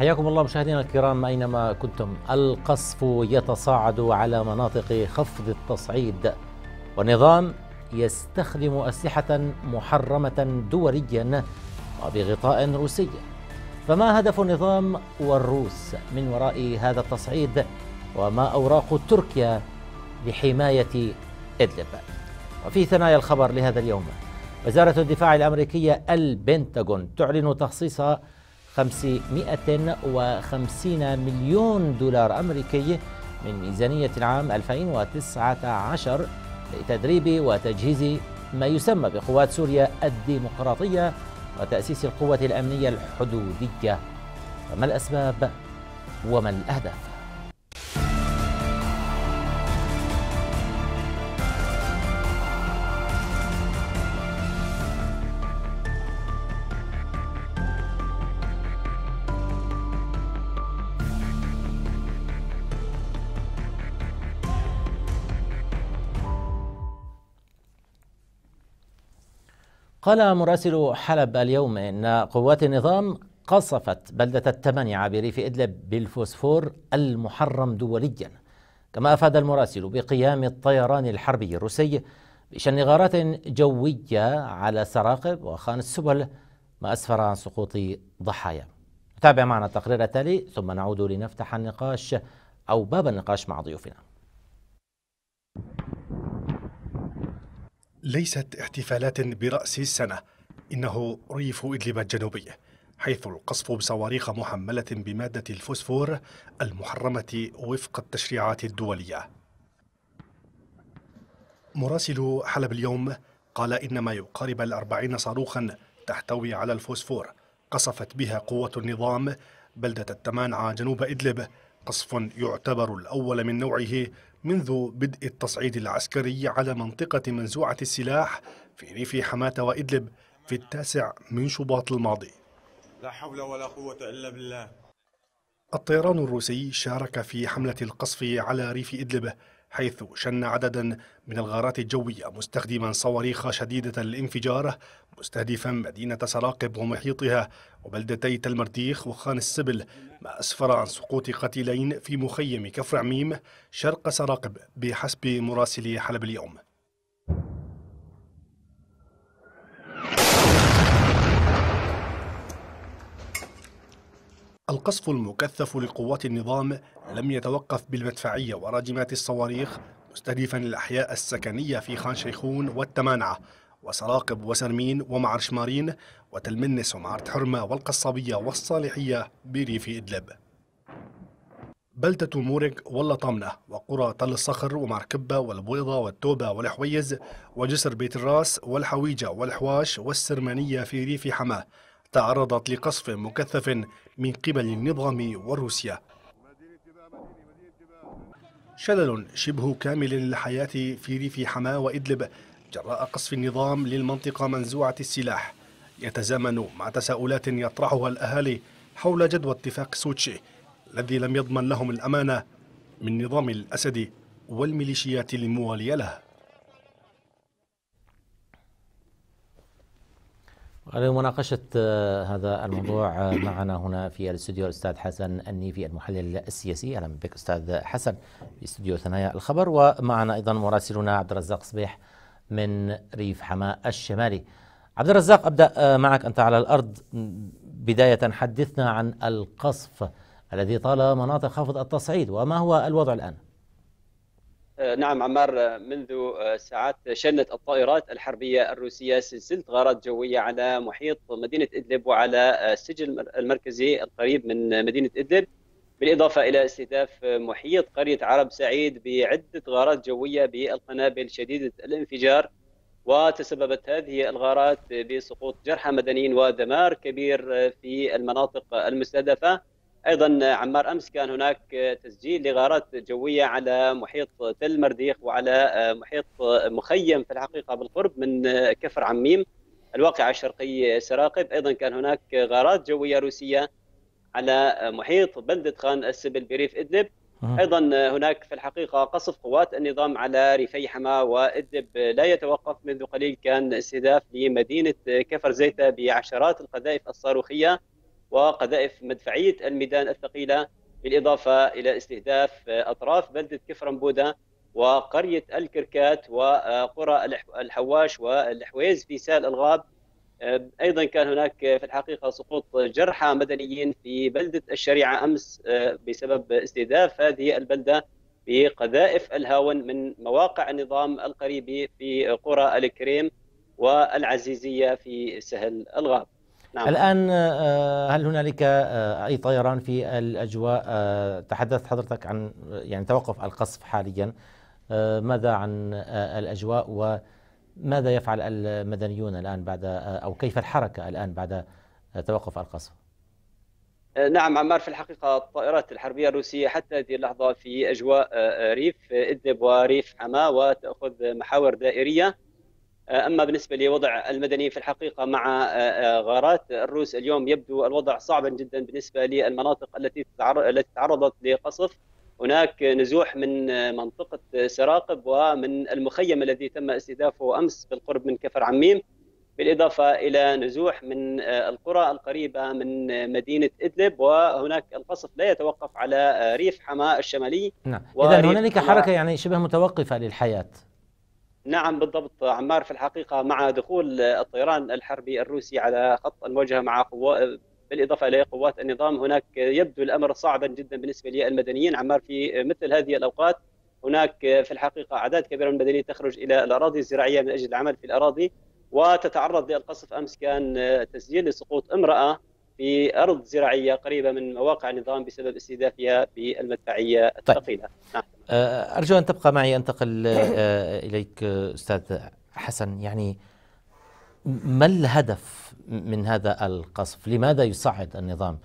حياكم الله مشاهدينا الكرام اينما كنتم القصف يتصاعد على مناطق خفض التصعيد والنظام يستخدم اسلحه محرمه دوليا وبغطاء روسي فما هدف النظام والروس من وراء هذا التصعيد وما اوراق تركيا لحمايه ادلب وفي ثنايا الخبر لهذا اليوم وزاره الدفاع الامريكيه البنتاغون تعلن تخصيص 550 مليون دولار أمريكي من ميزانية العام 2019 لتدريب وتجهيز ما يسمى بقوات سوريا الديمقراطية وتأسيس القوة الأمنية الحدودية فما الأسباب وما الأهداف؟ قال مراسل حلب اليوم إن قوات النظام قصفت بلدة التمنعة بريف إدلب بالفوسفور المحرم دوليا كما أفاد المراسل بقيام الطيران الحربي الروسي بشن غارات جوية على سراقب وخان السبل ما أسفر عن سقوط ضحايا تابع معنا التقرير التالي ثم نعود لنفتح النقاش أو باب النقاش مع ضيوفنا ليست احتفالات برأس السنة إنه ريف إدلب الجنوبي حيث القصف بصواريخ محملة بمادة الفوسفور المحرمة وفق التشريعات الدولية مراسل حلب اليوم قال إن ما يقارب الأربعين صاروخا تحتوي على الفوسفور قصفت بها قوة النظام بلدة التمانعة جنوب إدلب قصف يعتبر الأول من نوعه منذ بدء التصعيد العسكري على منطقة منزوعة السلاح في ريف حماة وإدلب في التاسع من شباط الماضي لا حول ولا قوة إلا بالله الطيران الروسي شارك في حملة القصف على ريف إدلب حيث شن عددا من الغارات الجوية مستخدما صواريخ شديدة الانفجار مستهدفا مدينة سراقب ومحيطها وبلدتي تلمرديخ وخان السبل ما أسفر عن سقوط قتيلين في مخيم كفر عميم شرق سراقب بحسب مراسلي حلب اليوم القصف المكثف لقوات النظام لم يتوقف بالمدفعية وراجمات الصواريخ مستهدفا الأحياء السكنية في خان شيخون والتمانعة وسراقب وسرمين ومعرش مارين وتلمنس ومعرة حرمة والقصابية والصالحية بريف إدلب بلدة مورك واللطامنة وقرى تل الصخر ومركبة والبويضة والتوبة والحويز وجسر بيت الراس والحويجة والحواش والسرمانية في ريف حماه تعرضت لقصف مكثف من قبل النظام وروسيا شلل شبه كامل للحياة في ريف حماة وإدلب جراء قصف النظام للمنطقة منزوعة السلاح يتزامن مع تساؤلات يطرحها الأهالي حول جدوى اتفاق سوتشي الذي لم يضمن لهم الأمانة من نظام الأسد والميليشيات الموالية له لمناقشة آه، هذا الموضوع آه، معنا هنا في الاستوديو الأستاذ حسن النيفي المحلل السياسي أهلا بك أستاذ حسن في استوديو ثنايا الخبر ومعنا أيضا مراسلنا عبد الرزاق صبيح من ريف حماة الشمالي عبد الرزاق أبدأ آه، معك أنت على الأرض بداية حدثنا عن القصف الذي طال مناطق خافض التصعيد وما هو الوضع الآن؟ نعم عمار منذ آه، ساعات شنت الطائرات الحربية الروسية سلسلة غارات جوية على محيط مدينة إدلب وعلى آه، السجل المركزي القريب من مدينة إدلب بالإضافة إلى استهداف محيط قرية عرب سعيد بعدة غارات جوية بالقنابل شديدة الانفجار وتسببت هذه الغارات بسقوط جرحى مدنيين ودمار كبير آه، في المناطق المستهدفة ايضا عمار امس كان هناك تسجيل لغارات جويه على محيط تل مرديخ وعلى محيط مخيم في الحقيقه بالقرب من كفر عميم الواقع الشرقي سراقب ايضا كان هناك غارات جويه روسيه على محيط بلده خان السبل بريف ادلب ايضا هناك في الحقيقه قصف قوات النظام على ريفي حما وادلب لا يتوقف منذ قليل كان استهداف لمدينه كفر زيته بعشرات القذائف الصاروخيه وقذائف مدفعيه الميدان الثقيله بالاضافه الى استهداف اطراف بلده كفرنبوده وقريه الكركات وقرى الحواش والحويز في سال الغاب ايضا كان هناك في الحقيقه سقوط جرحى مدنيين في بلده الشريعه امس بسبب استهداف هذه البلده بقذائف الهاون من مواقع النظام القريبة في قرى الكريم والعزيزيه في سهل الغاب نعم. الآن آه، هل هنالك آه، أي طيران في الأجواء آه، تحدثت حضرتك عن يعني توقف القصف حاليا ماذا عن الأجواء وماذا يفعل المدنيون الآن بعد أو كيف الحركة الآن بعد توقف القصف نعم عمار في الحقيقة الطائرات الحربية الروسية حتى هذه اللحظة في أجواء ريف إدلب وريف حما وتأخذ محاور دائرية آه، اما بالنسبه لوضع المدنيين في الحقيقه مع آه، آه، غارات الروس اليوم يبدو الوضع صعبا جدا بالنسبه للمناطق التي التي تعرضت لقصف هناك نزوح من منطقه سراقب ومن المخيم الذي تم استهدافه امس بالقرب من كفر عميم بالاضافه الى نزوح من القرى القريبه من مدينه ادلب وهناك القصف لا يتوقف على ريف حماه الشمالي نعم اذا هنالك حركه يعني شبه متوقفه للحياه نعم بالضبط عمار في الحقيقه مع دخول الطيران الحربي الروسي على خط المواجهه مع قوات بالاضافه الى قوات النظام هناك يبدو الامر صعبا جدا بالنسبه للمدنيين عمار في مثل هذه الاوقات هناك في الحقيقه اعداد كبيره من المدنيين تخرج الى الاراضي الزراعيه من اجل العمل في الاراضي وتتعرض للقصف امس كان تسجيل لسقوط امراه في ارض زراعيه قريبه من مواقع النظام بسبب استهدافها بالمدفعيه طيب. الثقيله طيب. نعم. آه، أرجو أن تبقى معي أنتقل آه، آه، إليك أستاذ حسن يعني ما الهدف من هذا القصف لماذا يصعد النظام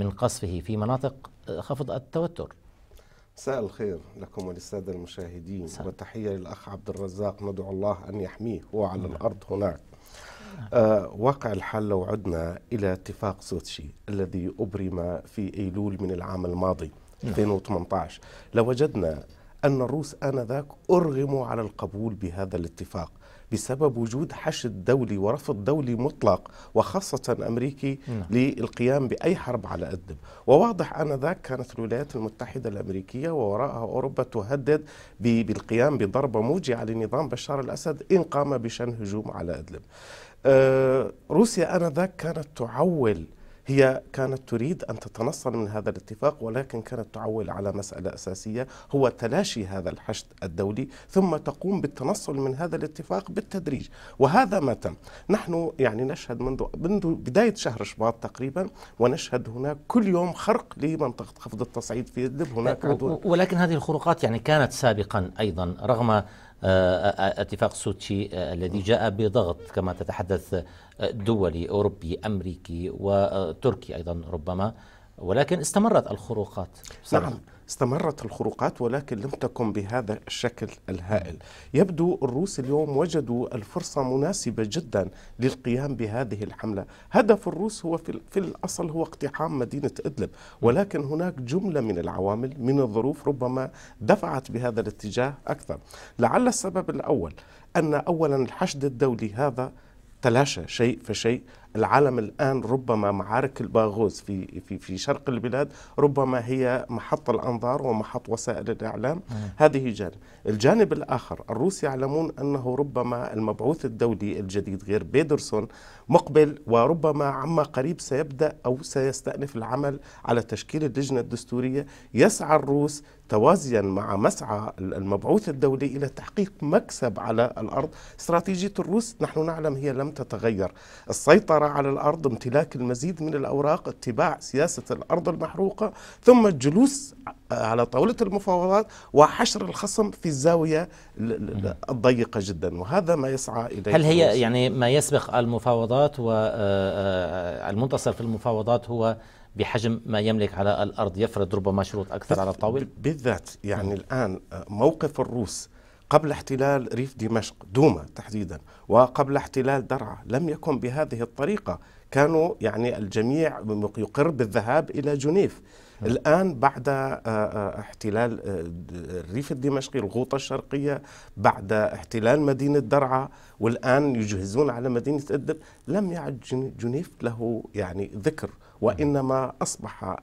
من قصفه في مناطق خفض التوتر مساء الخير لكم وللساده المشاهدين سهل. وتحيه للاخ عبد الرزاق ندعو الله ان يحميه هو على نعم. الارض هناك نعم. آه واقع الحال لو عدنا الى اتفاق سوتشي الذي ابرم في ايلول من العام الماضي 2018 لوجدنا أن الروس آنذاك أرغموا على القبول بهذا الاتفاق بسبب وجود حشد دولي ورفض دولي مطلق وخاصة أمريكي نعم. للقيام بأي حرب على إدلب وواضح آنذاك كانت الولايات المتحدة الأمريكية ووراءها أوروبا تهدد بالقيام بضربة موجعة لنظام بشار الأسد إن قام بشن هجوم على إدلب آه روسيا آنذاك كانت تعول هي كانت تريد أن تتنصل من هذا الاتفاق ولكن كانت تعول على مسألة أساسية هو تلاشي هذا الحشد الدولي ثم تقوم بالتنصل من هذا الاتفاق بالتدريج وهذا ما تم نحن يعني نشهد منذ منذ بداية شهر شباط تقريبا ونشهد هناك كل يوم خرق لمنطقة خفض التصعيد في إدلب هناك ولكن هذه الخروقات يعني كانت سابقا أيضا رغم اتفاق سوتشي آه، الذي جاء بضغط كما تتحدث آه، دولي أوروبي أمريكي وتركي أيضا ربما ولكن استمرت الخروقات صراحة. نعم استمرت الخروقات ولكن لم تكن بهذا الشكل الهائل يبدو الروس اليوم وجدوا الفرصة مناسبة جدا للقيام بهذه الحملة هدف الروس هو في, في الأصل هو اقتحام مدينة إدلب ولكن هناك جملة من العوامل من الظروف ربما دفعت بهذا الاتجاه أكثر لعل السبب الأول أن أولا الحشد الدولي هذا تلاشى شيء فشيء العالم الان ربما معارك الباغوز في في في شرق البلاد ربما هي محط الانظار ومحط وسائل الاعلام هذه جانب، الجانب الاخر الروس يعلمون انه ربما المبعوث الدولي الجديد غير بيدرسون مقبل وربما عما قريب سيبدا او سيستانف العمل على تشكيل اللجنه الدستوريه يسعى الروس توازيا مع مسعى المبعوث الدولي الى تحقيق مكسب على الارض، استراتيجيه الروس نحن نعلم هي لم تتغير، السيطره على الأرض امتلاك المزيد من الأوراق اتباع سياسة الأرض المحروقة ثم الجلوس على طاولة المفاوضات وحشر الخصم في الزاوية الضيقة جدا وهذا ما يسعى إليه هل هي يعني ما يسبق المفاوضات والمنتصر آه، آه، في المفاوضات هو بحجم ما يملك على الارض يفرض ربما شروط اكثر على الطاوله بالذات يعني نعم. الان آه، موقف الروس قبل احتلال ريف دمشق دوما تحديدا وقبل احتلال درعا لم يكن بهذه الطريقة كانوا يعني الجميع يقر بالذهاب إلى جنيف الآن بعد آه، آه، احتلال الريف آه، الدمشقي الغوطة الشرقية بعد احتلال مدينة درعا والآن يجهزون على مدينة إدلب لم يعد جنيف له يعني ذكر وإنما أصبح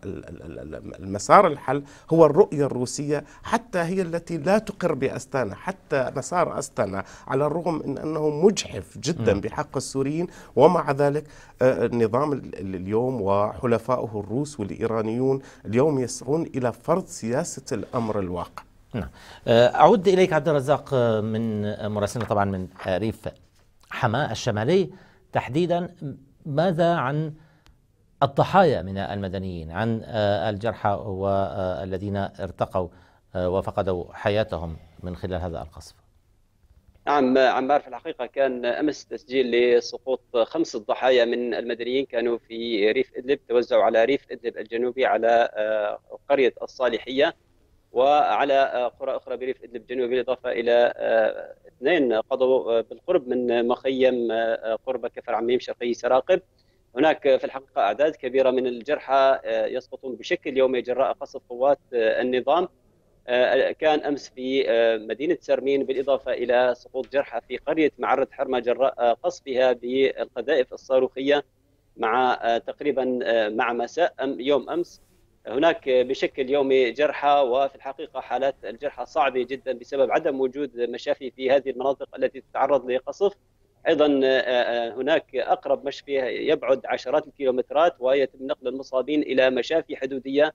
المسار الحل هو الرؤية الروسية حتى هي التي لا تقر بأستانا حتى مسار أستانا على الرغم من أنه مجحف جدا بحق السوريين ومع ذلك آه، النظام اليوم وحلفائه الروس والإيرانيون اليوم يسعون إلى فرض سياسة الأمر الواقع نعم آه، أعود إليك عبد الرزاق آه، من مراسلنا طبعا من ريف حماة الشمالي تحديدا ماذا عن الضحايا من المدنيين عن آه، الجرحى والذين ارتقوا آه، وفقدوا حياتهم من خلال هذا القصف نعم عمار في الحقيقة كان أمس تسجيل لسقوط خمس ضحايا من المدنيين كانوا في ريف إدلب توزعوا على ريف إدلب الجنوبي على آه، قرية الصالحية وعلى قرى أخرى بريف إدلب الجنوبي بالإضافة إلى اثنين قضوا بالقرب من مخيم قرب كفر عميم شرقي سراقب هناك في الحقيقة أعداد كبيرة من الجرحى آه، يسقطون بشكل يومي جراء قصف قوات آه، النظام آه، كان أمس في مدينة سرمين بالإضافة إلى سقوط جرحى في قرية معرة حرمة جراء قصفها بالقذائف الصاروخية مع تقريبا مع مساء يوم أمس هناك بشكل يومي جرحى وفي الحقيقة حالات الجرحى صعبة جدا بسبب عدم وجود مشافي في هذه المناطق التي تتعرض لقصف ايضا آه، آه، هناك اقرب مشفى يبعد عشرات الكيلومترات ويتم نقل المصابين الى مشافي حدوديه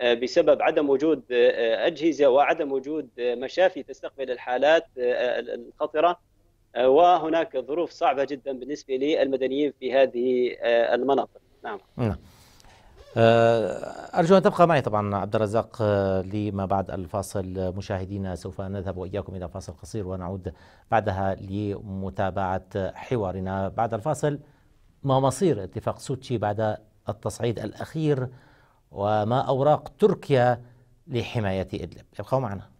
آه، بسبب عدم وجود اجهزه وعدم وجود مشافي تستقبل الحالات الخطره وهناك ظروف صعبه جدا بالنسبه للمدنيين في هذه المناطق نعم, نعم. أرجو أن تبقى معي طبعا عبد الرزاق آه، لما بعد الفاصل مشاهدينا سوف نذهب وإياكم إلى فاصل قصير ونعود بعدها لمتابعة حوارنا بعد الفاصل ما مصير اتفاق سوتشي بعد التصعيد الأخير وما أوراق تركيا لحماية إدلب ابقوا معنا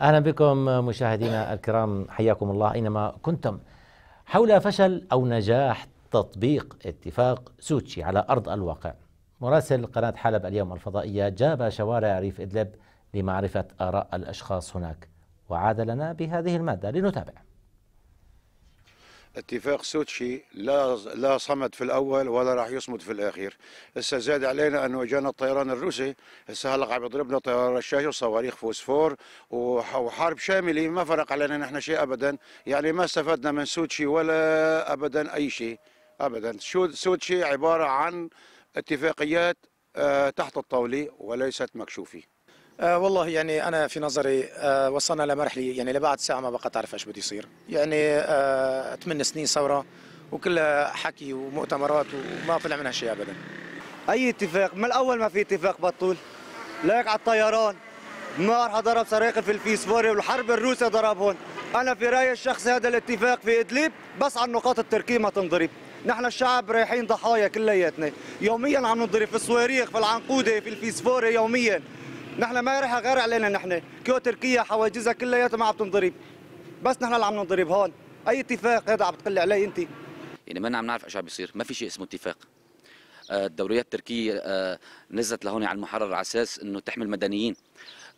اهلا بكم مشاهدينا الكرام حياكم الله اينما كنتم حول فشل او نجاح تطبيق اتفاق سوتشي على ارض الواقع مراسل قناه حلب اليوم الفضائيه جاب شوارع ريف ادلب لمعرفه اراء الاشخاص هناك وعاد لنا بهذه الماده لنتابع اتفاق سوتشي لا لا صمد في الاول ولا راح يصمد في الاخير هسه زاد علينا انه اجانا الطيران الروسي هسه هلق عم يضربنا طيران رشاش وصواريخ فوسفور وحرب شامله ما فرق علينا نحن شيء ابدا يعني ما استفدنا من سوتشي ولا ابدا اي شيء ابدا سوتشي عباره عن اتفاقيات آه، تحت الطاوله وليست مكشوفه آه، والله يعني انا في نظري آه، وصلنا لمرحله يعني لبعد ساعه ما بقى تعرف ايش بده يصير يعني ثمان آه، سنين ثوره وكلها حكي ومؤتمرات وما طلع منها شيء ابدا اي اتفاق من الاول ما في اتفاق بطول لك على الطيران ما ضرب صاروخ في الفيسفوري والحرب الروسيه ضربهم انا في رايي الشخصي هذا الاتفاق في ادلب بس على النقاط التركيه ما تنضرب نحن الشعب رايحين ضحايا كلياتنا يوميا عم ننضرب في الصواريخ في العنقوده في الفيسفوري يوميا نحن ما رح غير علينا نحن كيو تركيا حواجزها كلياتها ما عم تنضرب بس نحن اللي عم ننضرب هون اي اتفاق هذا عم تقلي عليه انت يعني ما عم نعرف ايش عم بيصير ما في شيء اسمه اتفاق آه، الدوريات التركيه آه، نزلت لهون على المحرر على اساس انه تحمي المدنيين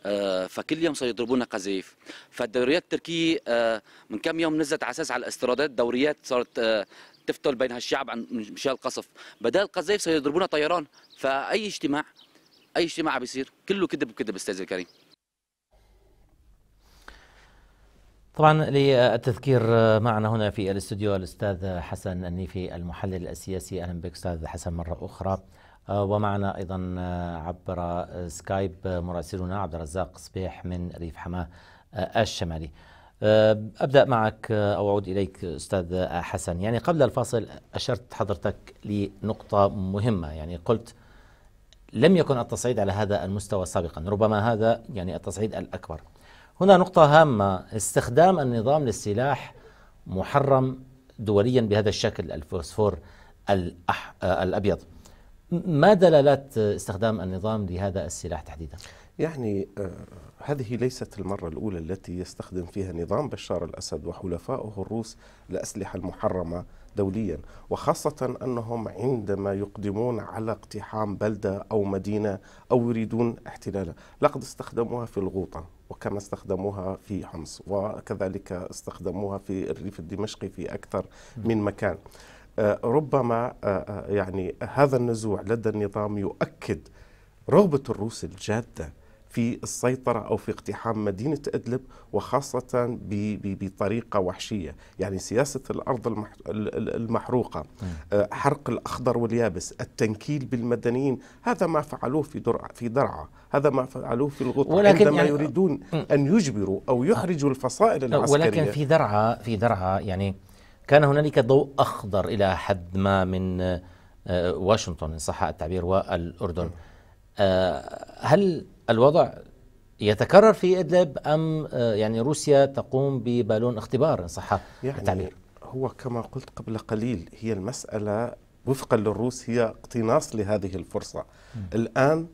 آه، فكل يوم سيضربونا يضربونا قذايف فالدوريات التركيه من كم يوم نزلت على اساس على الاستيرادات دوريات صارت تفتل بين هالشعب عن مشان القصف بدل القذايف سيضربونا يضربونا طيران فاي اجتماع اي شيء ما عم بيصير كله كذب وكذب استاذ الكريم طبعا للتذكير آه، معنا هنا في الاستوديو الاستاذ حسن النيفي المحلل السياسي اهلا بك استاذ حسن مره اخرى آه، ومعنا ايضا آه، عبر سكايب مراسلنا عبد الرزاق صبيح من ريف حماه الشمالي. ابدا معك او اعود اليك استاذ حسن، يعني قبل الفاصل اشرت حضرتك لنقطه مهمه يعني قلت لم يكن التصعيد على هذا المستوى سابقا ربما هذا يعني التصعيد الأكبر هنا نقطة هامة استخدام النظام للسلاح محرم دوليا بهذا الشكل الفوسفور الأح... الأبيض ما دلالات استخدام النظام لهذا السلاح تحديدا؟ يعني آه، هذه ليست المرة الأولى التي يستخدم فيها نظام بشار الأسد وحلفائه الروس الأسلحة المحرمة دوليا وخاصة أنهم عندما يقدمون على اقتحام بلدة أو مدينة أو يريدون احتلالها لقد استخدموها في الغوطة وكما استخدموها في حمص وكذلك استخدموها في الريف الدمشقي في أكثر من مكان آه، ربما آه، آه، يعني هذا النزوع لدى النظام يؤكد رغبة الروس الجادة في السيطرة أو في اقتحام مدينة إدلب وخاصة بطريقة وحشية يعني سياسة الأرض المحروقة آه، حرق الأخضر واليابس التنكيل بالمدنيين هذا ما فعلوه في درعة في درعة هذا ما فعلوه في الغطاء عندما يعني يريدون أن يجبروا أو يخرجوا الفصائل آه، العسكرية ولكن في درعة في درعة يعني كان هنالك ضوء أخضر إلى حد ما من آه، واشنطن إن صح التعبير والأردن هل الوضع يتكرر في إدلب أم آه، يعني روسيا تقوم ببالون اختبار إن صح يعني هو كما قلت قبل قليل هي المسألة وفقا للروس هي اقتناص لهذه الفرصة م. الآن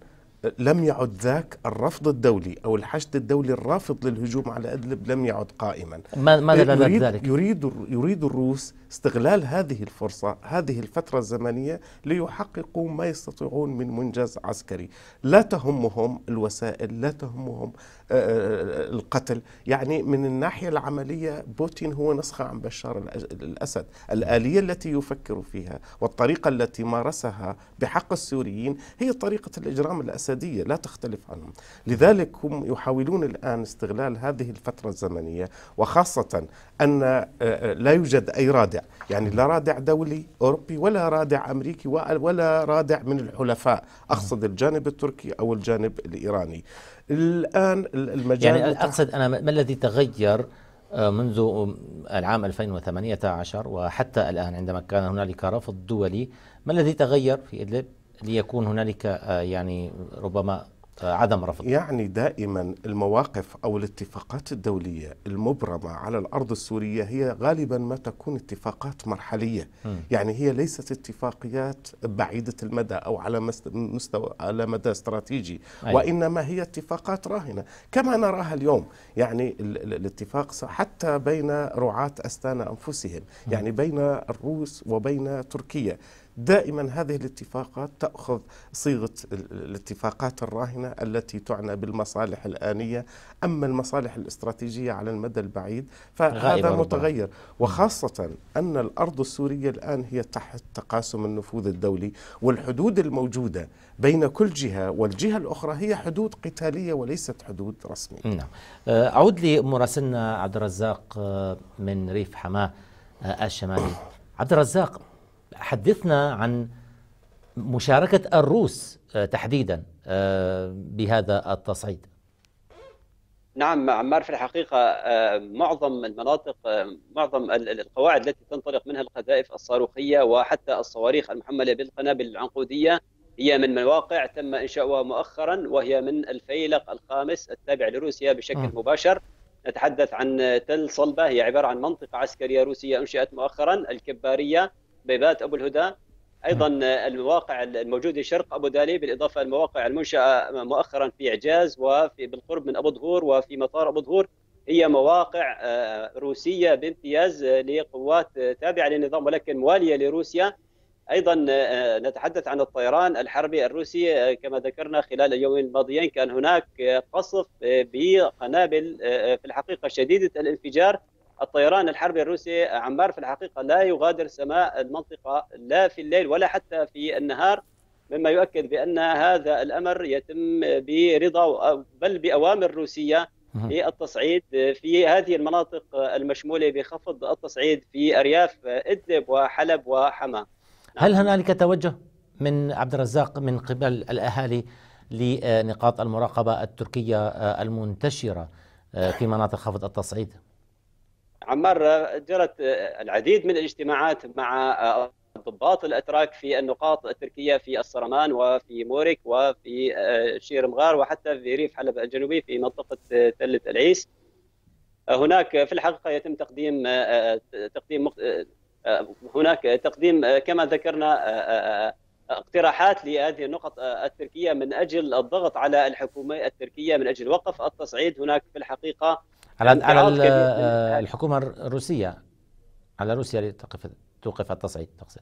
لم يعد ذاك الرفض الدولي او الحشد الدولي الرافض للهجوم على ادلب لم يعد قائما ماذا يريد ذلك؟ يريد يريد الروس استغلال هذه الفرصه هذه الفتره الزمنيه ليحققوا ما يستطيعون من منجز عسكري لا تهمهم الوسائل لا تهمهم القتل يعني من الناحية العملية بوتين هو نسخة عن بشار الأسد الآلية التي يفكر فيها والطريقة التي مارسها بحق السوريين هي طريقة الإجرام الأسدية لا تختلف عنهم لذلك هم يحاولون الآن استغلال هذه الفترة الزمنية وخاصة أن آه، آه، لا يوجد أي رادع يعني لا رادع دولي أوروبي ولا رادع أمريكي ولا رادع من الحلفاء أقصد الجانب التركي أو الجانب الإيراني الآن المجال يعني أقصد أنا ما الذي تغير آه، منذ العام 2018 وحتى الآن عندما كان هنالك رفض دولي ما الذي تغير في إدلب ليكون هنالك يعني ربما عدم رفض يعني دائما المواقف أو الاتفاقات الدولية المبرمة على الأرض السورية هي غالبا ما تكون اتفاقات مرحلية م. يعني هي ليست اتفاقيات بعيدة المدى أو على مستوى على مدى استراتيجي أيوة. وإنما هي اتفاقات راهنة كما نراها اليوم يعني الاتفاق حتى بين رعاة أستانا أنفسهم م. يعني بين الروس وبين تركيا دائما هذه الاتفاقات تأخذ صيغة الاتفاقات الراهنة التي تعنى بالمصالح الآنية أما المصالح الاستراتيجية على المدى البعيد فهذا متغير وخاصة أن الأرض السورية الآن هي تحت تقاسم النفوذ الدولي والحدود الموجودة بين كل جهة والجهة الأخرى هي حدود قتالية وليست حدود رسمية نعم. آه، أعود لمراسلنا عبد الرزاق آه، من ريف حماه آه، الشمالي عبد الرزاق حدثنا عن مشاركة الروس آه، تحديدا آه، بهذا التصعيد نعم عمار في الحقيقة آه، معظم المناطق معظم القواعد التي تنطلق منها القذائف الصاروخية وحتى الصواريخ المحملة بالقنابل العنقودية هي من مواقع تم إنشاؤها مؤخرا وهي من الفيلق الخامس التابع لروسيا بشكل مباشر نتحدث عن تل صلبة هي عبارة عن منطقة عسكرية روسية أنشئت مؤخرا الكبارية بيبات ابو الهدى ايضا نعم. المواقع الموجوده شرق ابو دالي بالاضافه للمواقع المنشاه مؤخرا في اعجاز وفي بالقرب من ابو ظهور وفي مطار ابو ظهور هي مواقع آه، روسيه بامتياز آه، لقوات آه، تابعه للنظام ولكن مواليه لروسيا ايضا نتحدث عن الطيران الحربي الروسي كما ذكرنا خلال اليومين الماضيين كان هناك قصف بقنابل في الحقيقه شديده الانفجار الطيران الحربي الروسي عمار في الحقيقة لا يغادر سماء المنطقة لا في الليل ولا حتى في النهار مما يؤكد بأن هذا الأمر يتم برضا بل بأوامر روسية للتصعيد في هذه المناطق المشمولة بخفض التصعيد في أرياف إدلب وحلب وحما هل هنالك توجه من عبد الرزاق من قبل الأهالي لنقاط المراقبة التركية المنتشرة في مناطق خفض التصعيد؟ عمار جرت العديد من الاجتماعات مع ضباط الاتراك في النقاط التركيه في الصرمان وفي موريك وفي آه، شير مغار وحتى في ريف حلب الجنوبي في منطقه آه، تله العيس. هناك في الحقيقه يتم تقديم آه، تقديم هناك تقديم كما ذكرنا اقتراحات لهذه النقط التركيه من اجل الضغط على الحكومه التركيه من اجل وقف التصعيد هناك في الحقيقه على على يعني؟ آه، الحكومه الروسيه على روسيا لتقف توقف التصعيد تقصد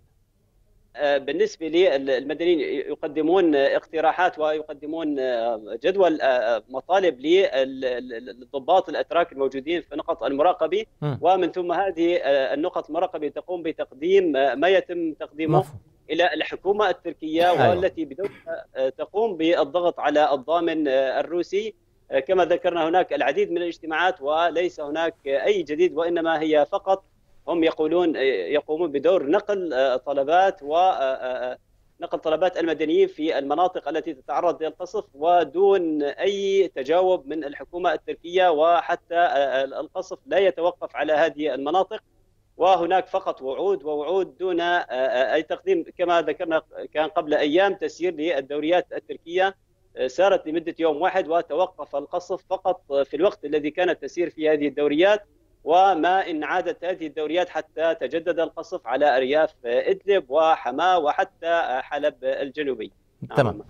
آه، بالنسبة لي المدنيين يقدمون اقتراحات ويقدمون آه، جدول مطالب للضباط الأتراك الموجودين في نقط المراقبة ومن ثم هذه النقط المراقبة تقوم بتقديم ما يتم تقديمه مفهوم. الى الحكومه التركيه أيوة. والتي بدورها تقوم بالضغط على الضامن الروسي آه، كما ذكرنا هناك العديد من الاجتماعات وليس هناك اي جديد وانما هي فقط هم يقولون آه، يقومون بدور نقل آه، طلبات و نقل طلبات المدنيين في المناطق التي تتعرض للقصف ودون اي تجاوب من الحكومه التركيه وحتى القصف لا يتوقف على هذه المناطق وهناك فقط وعود ووعود دون اي تقديم كما ذكرنا كان قبل ايام تسيير للدوريات التركيه سارت لمدة يوم واحد وتوقف القصف فقط في الوقت الذي كانت تسير فيه هذه الدوريات وما إن عادت هذه الدوريات حتى تجدد القصف على أرياف إدلب وحماة وحتى حلب الجنوبي نعم. تمام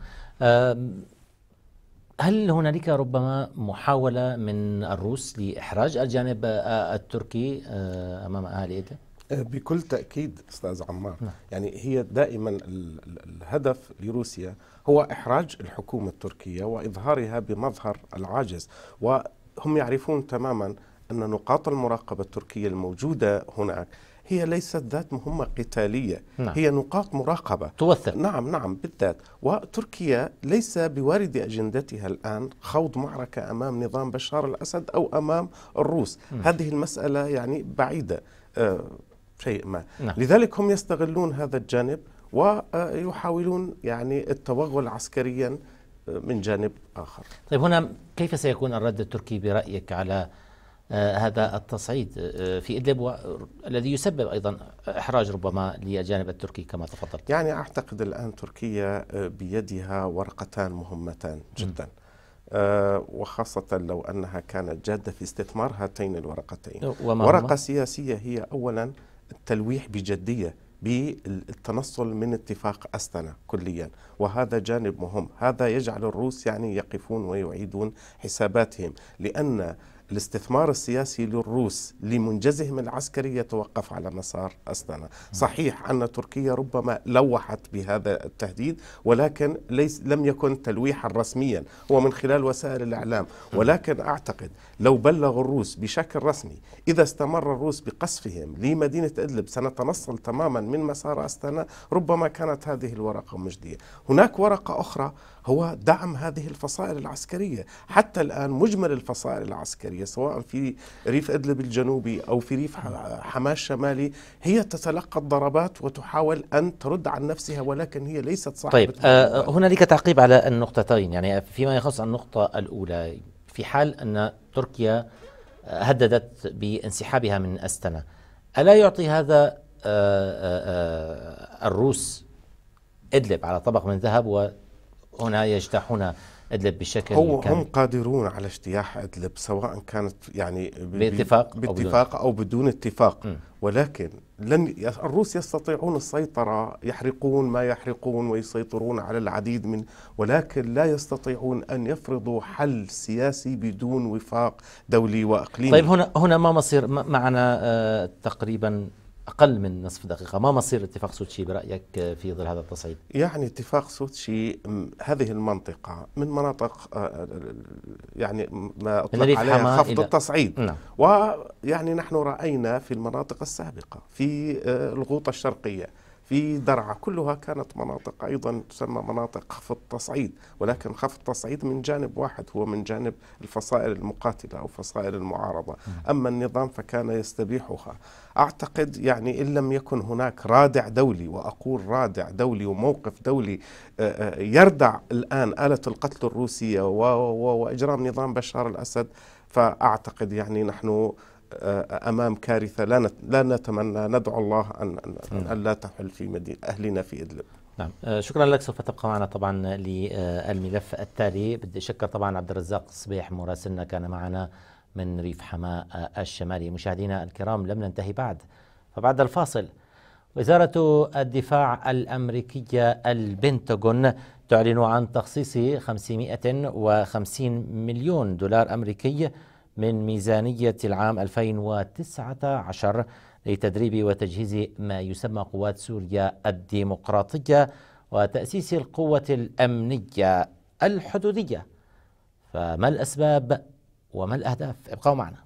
هل هنالك ربما محاولة من الروس لإحراج الجانب آه، التركي آه، أمام أهالي إدلب؟ آه، بكل تأكيد أستاذ عمار نعم. يعني هي دائما الهدف لروسيا هو إحراج الحكومة التركية وإظهارها بمظهر العاجز وهم يعرفون تماما أن نقاط المراقبة التركية الموجودة هناك هي ليست ذات مهمة قتالية نعم. هي نقاط مراقبة توثق نعم نعم بالذات وتركيا ليس بوارد أجندتها الآن خوض معركة أمام نظام بشار الأسد أو أمام الروس م. نعم. هذه المسألة يعني بعيدة آه، شيء ما نعم. لذلك هم يستغلون هذا الجانب ويحاولون يعني التوغل عسكريا آه، من جانب آخر طيب هنا كيف سيكون الرد التركي برأيك على آه، هذا التصعيد آه، في إدلب الذي يسبب أيضا إحراج ربما للجانب التركي كما تفضلت يعني أعتقد الآن تركيا بيدها ورقتان مهمتان جدا م. وخاصة لو أنها كانت جادة في استثمار هاتين الورقتين ورقة سياسية هي أولا التلويح بجدية بالتنصل من اتفاق أستنا كليا وهذا جانب مهم هذا يجعل الروس يعني يقفون ويعيدون حساباتهم لأن الاستثمار السياسي للروس لمنجزهم العسكري يتوقف على مسار أستانا صحيح أن تركيا ربما لوحت بهذا التهديد ولكن ليس لم يكن تلويحا رسميا ومن خلال وسائل الإعلام ولكن أعتقد لو بلغ الروس بشكل رسمي إذا استمر الروس بقصفهم لمدينة إدلب سنتنصل تماما من مسار أستانا ربما كانت هذه الورقة مجدية هناك ورقة أخرى هو دعم هذه الفصائل العسكرية حتى الآن مجمل الفصائل العسكرية السورية سواء في ريف إدلب الجنوبي أو في ريف حماة الشمالي هي تتلقى الضربات وتحاول أن ترد عن نفسها ولكن هي ليست صاحبة طيب آه هنالك تعقيب على النقطتين يعني فيما يخص النقطة الأولى في حال أن تركيا آه، هددت بانسحابها من أستنا ألا يعطي هذا آه، آه، الروس إدلب على طبق من ذهب وهنا يجتاحون ادلب بشكل هو كامل. هم قادرون على اجتياح ادلب سواء كانت يعني باتفاق باتفاق او بدون اتفاق م. ولكن لن الروس يستطيعون السيطره يحرقون ما يحرقون ويسيطرون على العديد من ولكن لا يستطيعون ان يفرضوا حل سياسي بدون وفاق دولي واقليمي طيب هنا هنا ما مصير معنا آه، تقريبا أقل من نصف دقيقة ما مصير اتفاق سوتشي برأيك في ظل هذا التصعيد يعني اتفاق سوتشي هذه المنطقة من مناطق آه، آه، آه، يعني ما أطلق عليها خفض التصعيد نعم. ويعني نحن رأينا في المناطق السابقة في الغوطة الشرقية في درعا كلها كانت مناطق أيضا تسمى مناطق خفض تصعيد ولكن خفض تصعيد من جانب واحد هو من جانب الفصائل المقاتلة أو فصائل المعارضة أما النظام فكان يستبيحها أعتقد يعني إن لم يكن هناك رادع دولي وأقول رادع دولي وموقف دولي آه، آه، يردع الآن آلة القتل الروسية وإجرام نظام بشار الأسد فأعتقد يعني نحن امام كارثه لا لا نتمنى ندعو الله ان ان نعم. لا تحل في مدينه اهلنا في ادلب نعم شكرا لك سوف تبقى معنا طبعا للملف التالي بدي اشكر طبعا عبد الرزاق الصبيح مراسلنا كان معنا من ريف حماة الشمالي مشاهدينا الكرام لم ننتهي بعد فبعد الفاصل وزارة الدفاع الأمريكية البنتاغون تعلن عن تخصيص 550 مليون دولار أمريكي من ميزانية العام 2019 لتدريب وتجهيز ما يسمى قوات سوريا الديمقراطية وتأسيس القوة الأمنية الحدودية فما الأسباب وما الأهداف ابقوا معنا